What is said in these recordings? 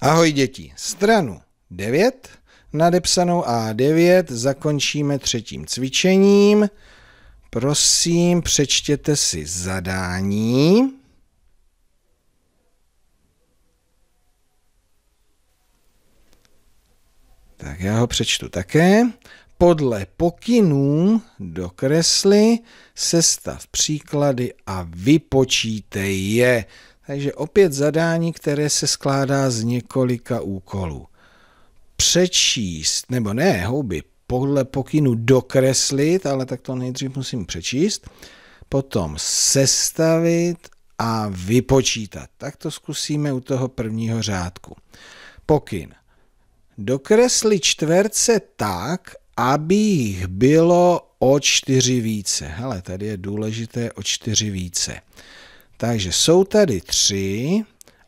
Ahoj děti, stranu 9, nadepsanou A9, zakončíme třetím cvičením. Prosím, přečtěte si zadání. Tak já ho přečtu také. Podle pokynů dokresli, sestav příklady a vypočítej je. Takže opět zadání, které se skládá z několika úkolů. Přečíst, nebo ne, houby, podle pokynu dokreslit, ale tak to nejdřív musím přečíst, potom sestavit a vypočítat. Tak to zkusíme u toho prvního řádku. Pokyn. Dokresli čtverce tak, aby jich bylo o čtyři více. Hele, tady je důležité o čtyři více. Takže jsou tady tři,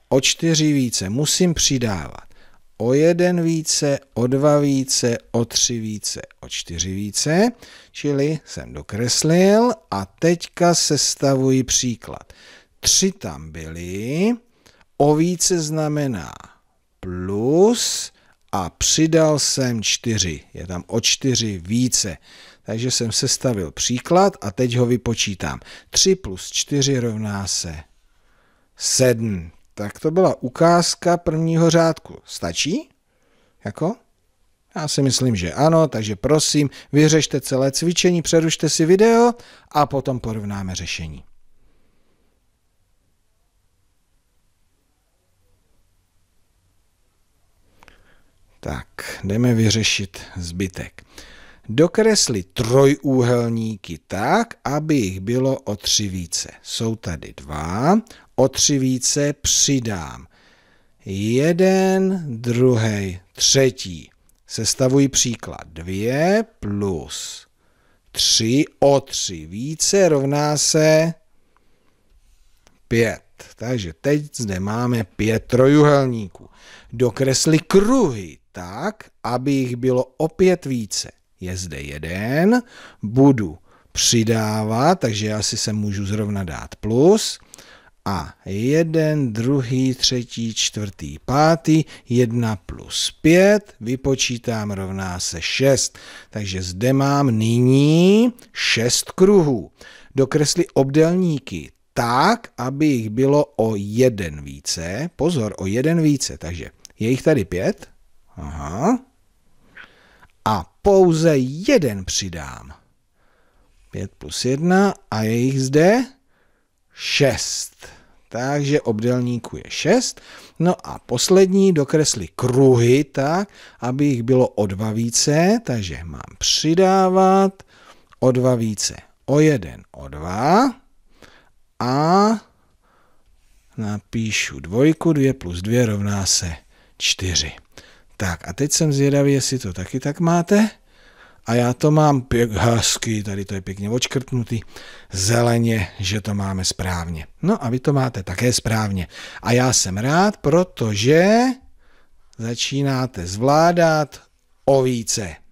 o čtyři více musím přidávat. O jeden více, o dva více, o tři více, o čtyři více, čili jsem dokreslil a teďka sestavuji příklad. Tři tam byly, o více znamená plus, a přidal jsem 4. Je tam o 4 více. Takže jsem sestavil příklad a teď ho vypočítám. 3 plus 4 rovná se 7. Tak to byla ukázka prvního řádku. Stačí? Jako? Já si myslím, že ano, takže prosím, vyřešte celé cvičení, přerušte si video a potom porovnáme řešení. Tak, jdeme vyřešit zbytek. Dokresli trojúhelníky tak, aby jich bylo o tři více. Jsou tady dva, o tři více přidám. Jeden, druhý, třetí. Sestavuji příklad. Dvě plus tři o tři více rovná se pět. Takže teď zde máme pět trojuhelníků. Dokresli kruhy tak, aby jich bylo opět více. Je zde jeden, budu přidávat, takže já si se můžu zrovna dát plus. A jeden, druhý, třetí, čtvrtý, pátý, jedna plus pět, vypočítám rovná se šest. Takže zde mám nyní šest kruhů dokresli obdelníky tak, aby jich bylo o jeden více. Pozor, o jeden více, takže je jich tady pět. Aha. A pouze jeden přidám. Pět plus jedna a je jich zde šest. Takže obdelníku je šest. No a poslední dokresli kruhy tak, aby jich bylo o dva více, takže mám přidávat o dva více, o jeden, o dva a napíšu dvojku, 2 plus 2 rovná se 4. Tak a teď jsem zvědavý, jestli to taky tak máte. A já to mám pěk, hezky, tady to je pěkně očkrtnutý, zeleně, že to máme správně. No a vy to máte také správně. A já jsem rád, protože začínáte zvládat o více.